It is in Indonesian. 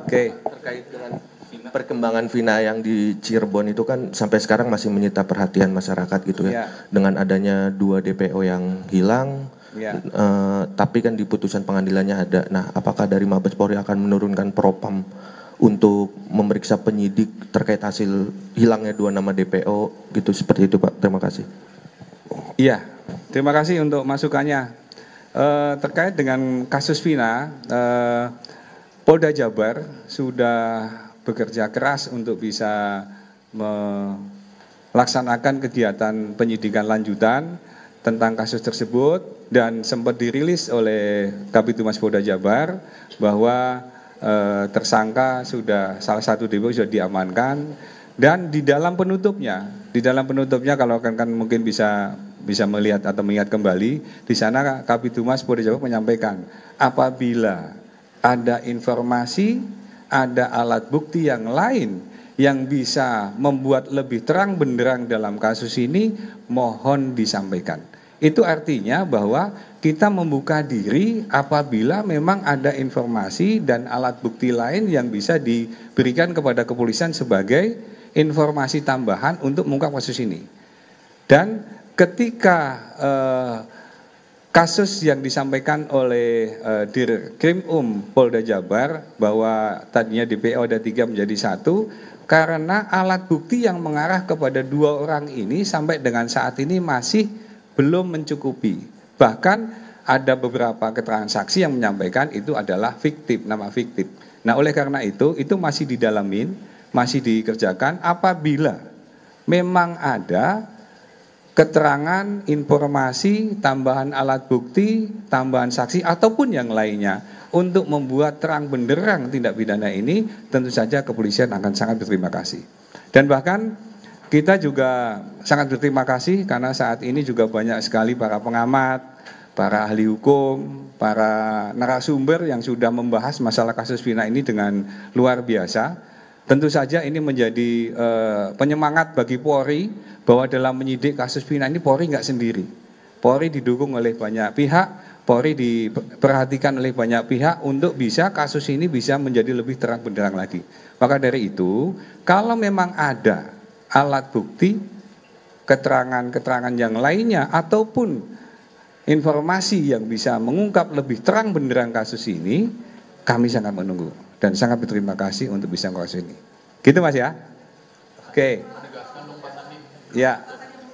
Oke. Terkait dengan perkembangan Vina yang di Cirebon itu kan sampai sekarang masih menyita perhatian masyarakat gitu ya. ya. Dengan adanya dua DPO yang hilang, Ya. uh, tapi kan di putusan pengadilannya ada. Nah, apakah dari Mabes Polri akan menurunkan propam untuk memeriksa penyidik terkait hasil hilangnya dua nama DPO gitu seperti itu Pak. Terima kasih. Iya, terima kasih untuk masukannya. Eh, terkait dengan kasus Vina, eh, Polda Jabar sudah bekerja keras untuk bisa melaksanakan kegiatan penyidikan lanjutan tentang kasus tersebut dan sempat dirilis oleh Kabit Humas Polda Jabar bahwa eh, tersangka sudah salah satu DPO sudah diamankan dan di dalam penutupnya, di dalam penutupnya kalau akan kan mungkin bisa bisa melihat atau mengingat kembali, di sana Kabit Humas Polda Jabar menyampaikan apabila ada informasi, ada alat bukti yang lain yang bisa membuat lebih terang benderang dalam kasus ini, mohon disampaikan. Itu artinya bahwa kita membuka diri apabila memang ada informasi dan alat bukti lain yang bisa diberikan kepada kepolisian sebagai informasi tambahan untuk mengungkap kasus ini. Dan ketika eh, kasus yang disampaikan oleh eh, Um Polda Jabar bahwa tadinya DPO ada tiga menjadi satu karena alat bukti yang mengarah kepada dua orang ini sampai dengan saat ini masih belum mencukupi. Bahkan ada beberapa keterangan saksi yang menyampaikan itu adalah fiktif, nama fiktif. Nah, oleh karena itu itu masih didalamin, masih dikerjakan apabila memang ada keterangan, informasi, tambahan alat bukti, tambahan saksi ataupun yang lainnya untuk membuat terang benderang tindak pidana ini tentu saja kepolisian akan sangat berterima kasih. Dan bahkan kita juga sangat berterima kasih karena saat ini juga banyak sekali para pengamat, para ahli hukum, para narasumber yang sudah membahas masalah kasus Vina ini dengan luar biasa Tentu saja ini menjadi uh, penyemangat bagi Polri bahwa dalam menyidik kasus Pina ini Polri nggak sendiri. Polri didukung oleh banyak pihak, Polri diperhatikan oleh banyak pihak untuk bisa kasus ini bisa menjadi lebih terang benderang lagi. Maka dari itu, kalau memang ada alat bukti, keterangan-keterangan yang lainnya ataupun informasi yang bisa mengungkap lebih terang benderang kasus ini, kami sangat menunggu dan sangat berterima kasih untuk bisa ngurus ini. Gitu Mas ya? Oke. Okay. Ya.